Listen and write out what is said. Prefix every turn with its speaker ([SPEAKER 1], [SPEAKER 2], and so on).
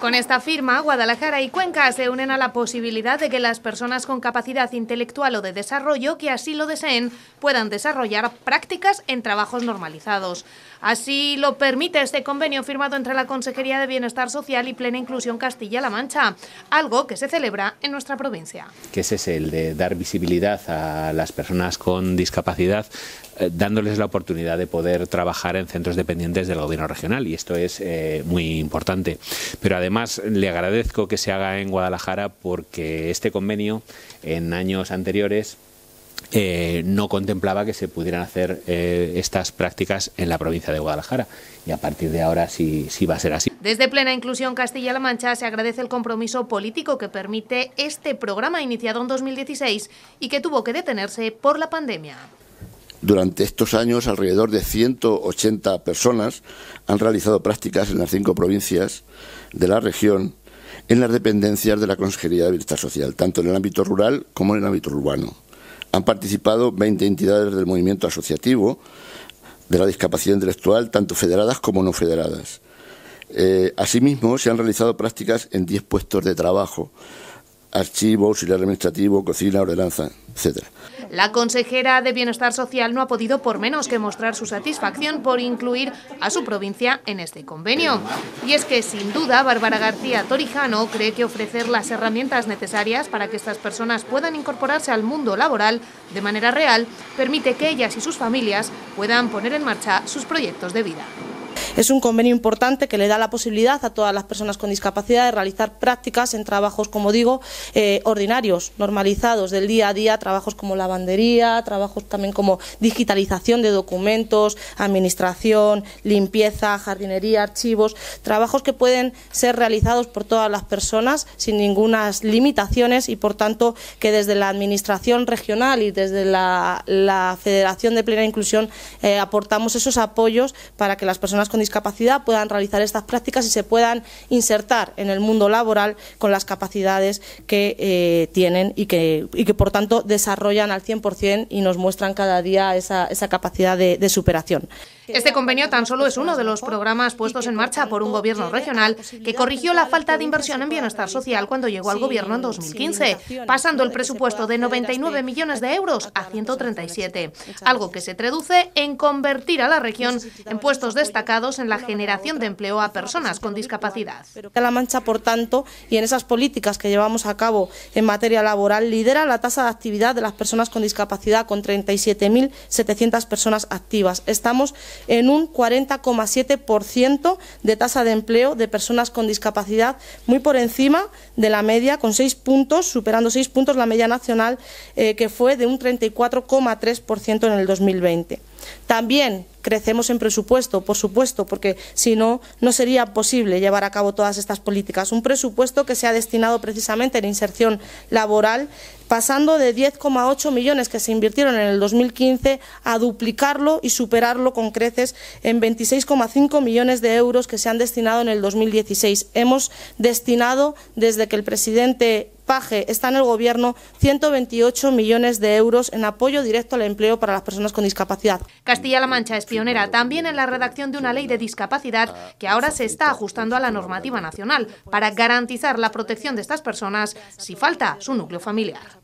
[SPEAKER 1] Con esta firma, Guadalajara y Cuenca se unen a la posibilidad de que las personas con capacidad intelectual o de desarrollo que así lo deseen puedan desarrollar prácticas en trabajos normalizados. Así lo permite este convenio firmado entre la Consejería de Bienestar Social y Plena Inclusión Castilla-La Mancha, algo que se celebra en nuestra provincia.
[SPEAKER 2] Que ese es el de dar visibilidad a las personas con discapacidad eh, dándoles la oportunidad de poder trabajar en centros dependientes del gobierno regional y esto es eh, muy importante. Pero además le agradezco que se haga en Guadalajara porque este convenio en años anteriores eh, no contemplaba que se pudieran hacer eh, estas prácticas en la provincia de Guadalajara. Y a partir de ahora sí, sí va a ser así. Desde
[SPEAKER 1] Plena Inclusión Castilla-La Mancha se agradece el compromiso político que permite este programa iniciado en 2016 y que tuvo que detenerse por la pandemia.
[SPEAKER 3] Durante estos años, alrededor de 180 personas han realizado prácticas en las cinco provincias de la región en las dependencias de la Consejería de Bienestar Social, tanto en el ámbito rural como en el ámbito urbano. Han participado 20 entidades del movimiento asociativo de la discapacidad intelectual, tanto federadas como no federadas. Eh, asimismo, se han realizado prácticas en 10 puestos de trabajo archivo, auxiliar administrativo, cocina, ordenanza, etc.
[SPEAKER 1] La consejera de Bienestar Social no ha podido por menos que mostrar su satisfacción por incluir a su provincia en este convenio. Y es que, sin duda, Bárbara García Torijano cree que ofrecer las herramientas necesarias para que estas personas puedan incorporarse al mundo laboral de manera real permite que ellas y sus familias puedan poner en marcha sus proyectos de vida.
[SPEAKER 4] Es un convenio importante que le da la posibilidad a todas las personas con discapacidad de realizar prácticas en trabajos, como digo, eh, ordinarios, normalizados del día a día, trabajos como lavandería, trabajos también como digitalización de documentos, administración, limpieza, jardinería, archivos, trabajos que pueden ser realizados por todas las personas sin ninguna limitaciones y, por tanto, que desde la Administración regional y desde la, Federación de Plena Inclusión eh, aportamos esos apoyos para que las personas con discapacidad capacidad puedan realizar estas prácticas y se puedan insertar en el mundo laboral con las capacidades que eh, tienen y que, y que, por tanto, desarrollan al 100% y nos muestran cada día esa, esa capacidad de superación.
[SPEAKER 1] Este convenio tan solo es uno de los programas puestos en marcha por un gobierno regional que corrigió la falta de inversión en bienestar social cuando llegó al gobierno en 2015, pasando el presupuesto de 99 millones de euros a 137, algo que se traduce en convertir a la región en puestos destacados en la generación de empleo a personas con discapacidad.
[SPEAKER 4] La Mancha, por tanto, y en esas políticas que llevamos a cabo en materia laboral, lidera la tasa de actividad de las personas con discapacidad con 37.700 personas activas. Estamos en un 40,7% de tasa de empleo de personas con discapacidad, muy por encima de la media, con seis puntos, superando seis puntos la media nacional, eh, que fue de un 34,3% en el 2020. También crecemos en presupuesto, por supuesto, porque si no, no sería posible llevar a cabo todas estas políticas. Un presupuesto que se ha destinado precisamente a la inserción laboral, pasando de 10,8 millones que se invirtieron en el 2015 a duplicarlo y superarlo con creces en 26,5 millones de euros que se han destinado en el 2016. Hemos destinado, desde que el presidente está en el Gobierno 128 millones de euros en apoyo directo al empleo para las personas con discapacidad. Castilla-La
[SPEAKER 1] Mancha es pionera también en la redacción de una ley de discapacidad que ahora se está ajustando a la normativa nacional para garantizar la protección de estas personas si falta su núcleo familiar.